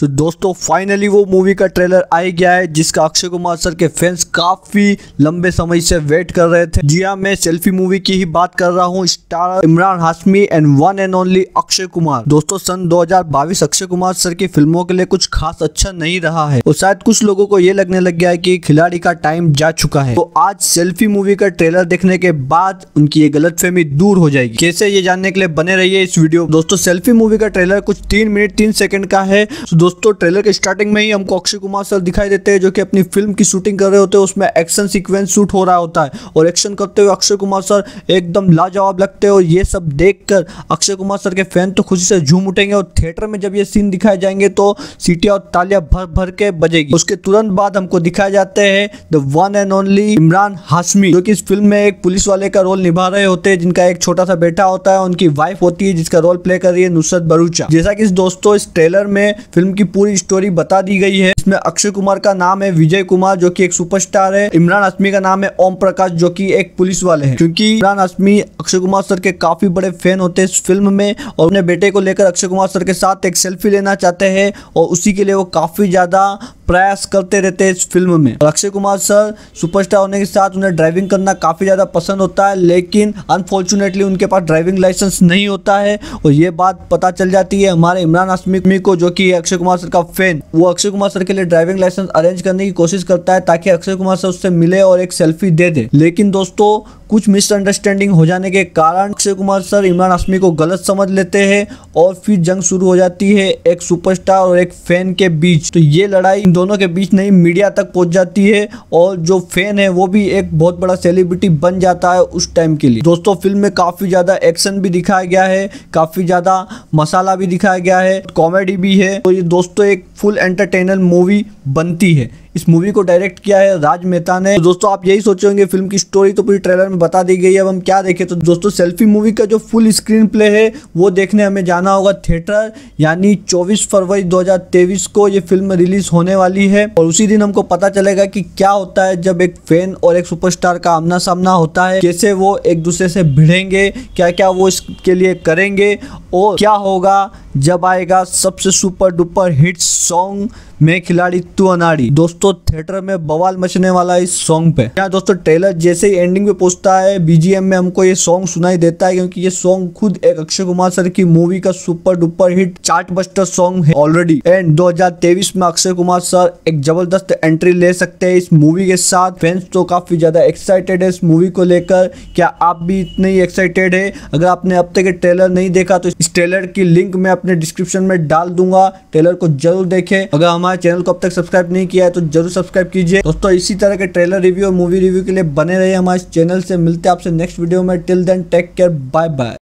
तो दोस्तों फाइनली वो मूवी का ट्रेलर आ गया है जिसका अक्षय कुमार सर के फैंस काफी लंबे समय से वेट कर रहे थे जी हाँ मैं सेल्फी मूवी की ही बात कर रहा हूँ star Imran Hashmi and one and only Akshay Kumar दोस्तों सन 2022 अक्षय कुमार सर की फिल्मों के लिए कुछ खास अच्छा नहीं रहा है और शायद कुछ लोगों को ये लगने लग गया है की खिलाड़ी का टाइम जा चुका है तो आज सेल्फी मूवी का ट्रेलर देखने के बाद उनकी ये गलत दूर हो जाएगी कैसे ये जानने के लिए बने रहिए इस वीडियो दोस्तों सेल्फी मूवी का ट्रेलर कुछ तीन मिनट तीन सेकंड का है तो दोस्तों ट्रेलर के स्टार्टिंग में ही हमको अक्षय कुमार सर दिखाई देते हैं जो कि अपनी फिल्म की शूटिंग कर रहे होते हैं उसमें एक्शन सीक्वेंस शूट हो रहा होता है और एक्शन करते हुए अक्षय कुमार सर एकदम लाजवाब लगते हैं और ये सब देखकर अक्षय कुमार सर के फैन तो खुशी से झूम उठेंगे और थिएटर में जब ये सीन दिखाए जाएंगे तो सीटियाँ और तालियां भर भर के बजेगी उसके तुरंत बाद हमको दिखाए जाते हैं the one and only Imran Hashmi जो कि इस फिल्म में एक पुलिस वाले का रोल निभा रहे होते हैं जिनका एक छोटा सा बेटा होता है उनकी वाइफ होती है जिसका रोल प्ले कर रही है नुसरत बरूचा जैसा कि दोस्तों इस ट्रेलर में फिल्म की पूरी स्टोरी बता दी गई है इसमें अक्षय कुमार का नाम है विजय कुमार जो कि एक सुपरस्टार है इमरान हाशमी का नाम है ओम प्रकाश जो कि एक पुलिस वाले हैं क्योंकि इमरान हाशमी अक्षय कुमार सर के काफी बड़े फैन होते हैं इस फिल्म में और अपने बेटे को लेकर अक्षय कुमार सर के साथ एक सेल्फी लेना चाहते हैं और उसी के लिए वो काफी ज्यादा प्रयास करते रहते हैं इस फिल्म में अक्षय कुमार सर सुपरस्टार होने के साथ उन्हें ड्राइविंग करना काफ़ी ज़्यादा पसंद होता है लेकिन अनफॉर्चुनेटली उनके पास ड्राइविंग लाइसेंस नहीं होता है और ये बात पता चल जाती है हमारे इमरान हसमी को जो कि अक्षय कुमार सर का फैन वो अक्षय कुमार सर के लिए ड्राइविंग लाइसेंस अरेंज करने की कोशिश करता है ताकि अक्षय कुमार सर उससे मिले और एक सेल्फी दे दे लेकिन दोस्तों कुछ मिसअंडरस्टैंडिंग हो जाने के कारण अक्षय कुमार सर इमरान हसमी को गलत समझ लेते हैं और फिर जंग शुरू हो जाती है एक सुपरस्टार और एक फैन के बीच तो ये लड़ाई दोनों के बीच नहीं मीडिया तक पहुंच जाती है और जो फैन है वो भी एक बहुत बड़ा सेलिब्रिटी बन जाता है उस टाइम के लिए दोस्तों फिल्म में काफ़ी ज़्यादा एक्शन भी दिखाया गया है काफ़ी ज़्यादा मसाला भी दिखाया गया है कॉमेडी भी है तो ये दोस्तों एक फुल एंटरटेनर मूवी बनती है इस मूवी को डायरेक्ट किया है राज मेहता ने तो दोस्तों आप यही सोचे होंगे फिल्म की स्टोरी तो पूरी ट्रेलर में बता दी गई है अब हम क्या देखें तो दोस्तों सेल्फी मूवी का जो फुल स्क्रीन प्ले है वो देखने हमें जाना होगा थिएटर यानी चौबीस फरवरी दो को ये फिल्म रिलीज होने वाली है और उसी दिन हमको पता चलेगा कि क्या होता है जब एक फैन और एक सुपरस्टार का आमना सामना होता है कैसे वो एक दूसरे से भिड़ेंगे क्या क्या वो इसके लिए करेंगे और क्या होगा जब आएगा सबसे सुपर डुपर हिट सॉन्ग में खिलाड़ी तू अनाड़ी दोस्तों थिएटर में बवाल मचने वाला इस सॉन्ग पे यहाँ दोस्तों ट्रेलर जैसे ही एंडिंग पे पहुंचता है बीजीएम में हमको ये सॉन्ग सुनाई देता है क्योंकि ये सॉन्ग खुद एक अक्षय कुमार सर की मूवी का super duper hit chart buster song है ऑलरेडी एंड दो में अक्षय कुमार सर एक जबरदस्त एंट्री ले सकते है इस मूवी के साथ फैंस तो काफी ज्यादा एक्साइटेड है इस मूवी को लेकर क्या आप भी इतने ही एक्साइटेड है अगर आपने अब तक ट्रेलर नहीं देखा तो इस ट्रेलर की लिंक में अपने डिस्क्रिप्शन में डाल दूंगा ट्रेलर को जरूर देखें अगर हमारे चैनल को अब तक सब्सक्राइब नहीं किया है तो जरूर सब्सक्राइब कीजिए दोस्तों इसी तरह के ट्रेलर रिव्यू और मूवी रिव्यू के लिए बने रहिए हमारे चैनल से मिलते हैं आपसे नेक्स्ट वीडियो में till then take care bye bye